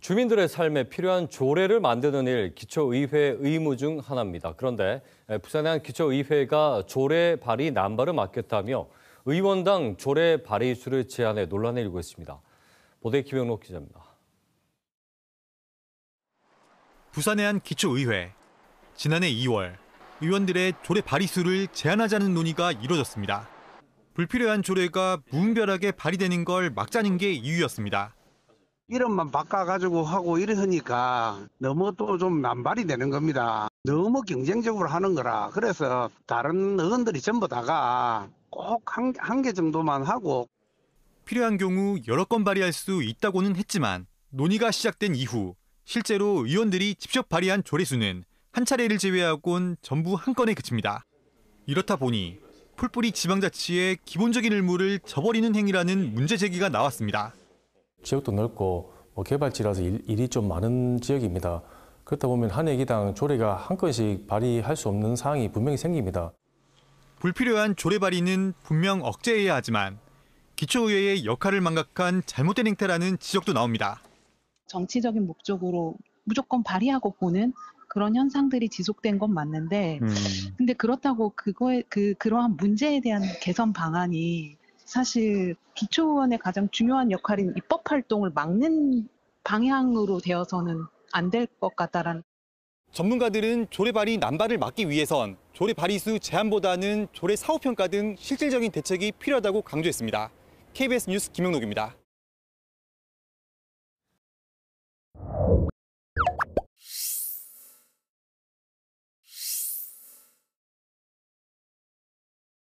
주민들의 삶에 필요한 조례를 만드는 일 기초의회 의무 중 하나입니다. 그런데 부산의 한 기초의회가 조례 발의 남발을 막겠다며 의원당 조례 발의 수를 제한해 논란을 일고 있습니다. 보대 김영록 기자입니다. 부산의 한 기초의회 지난해 2월 의원들의 조례 발의 수를 제한하자는 논의가 이뤄졌습니다. 불필요한 조례가 무분별하게 발의되는 걸 막자는 게 이유였습니다. 이름만 바꿔가지고 하고 이러니까 너무 또 좀난발이 되는 겁니다. 너무 경쟁적으로 하는 거라. 그래서 다른 의원들이 전부 다가 꼭 한개 한개 정도만 하고 필요한 경우 여러 건 발의할 수 있다고는 했지만 논의가 시작된 이후 실제로 의원들이 직접 발의한 조례수는 한 차례를 제외하곤 전부 한 건에 그칩니다. 이렇다 보니 풀뿌리 지방자치의 기본적인 의무를 저버리는 행위라는 문제 제기가 나왔습니다. 지역도 넓고 뭐 개발지라서 일, 이좀 많은 지역입니다. 그렇다 보면 한 애기당 조례가 한 건씩 발의할 수 없는 사항이 분명히 생깁니다. 불필요한 조례 발의는 분명 억제해야 하지만 기초의회의 역할을 망각한 잘못된 행태라는 지적도 나옵니다. 정치적인 목적으로 무조건 발의하고 보는 그런 현상들이 지속된 건 맞는데, 음. 근데 그렇다고 그거에 그 그러한 문제에 대한 개선 방안이 사실 기초원의 의 가장 중요한 역할인 입법 활동을 막는 방향으로 되어서는 안 될 것 같다라는. 전문가들은 조례 발의 난발을 막기 위해선 조례 발의 수 제한보다는 조례 사후 평가 등 실질적인 대책이 필요하다고 강조했습니다. KBS 뉴스 김영록입니다.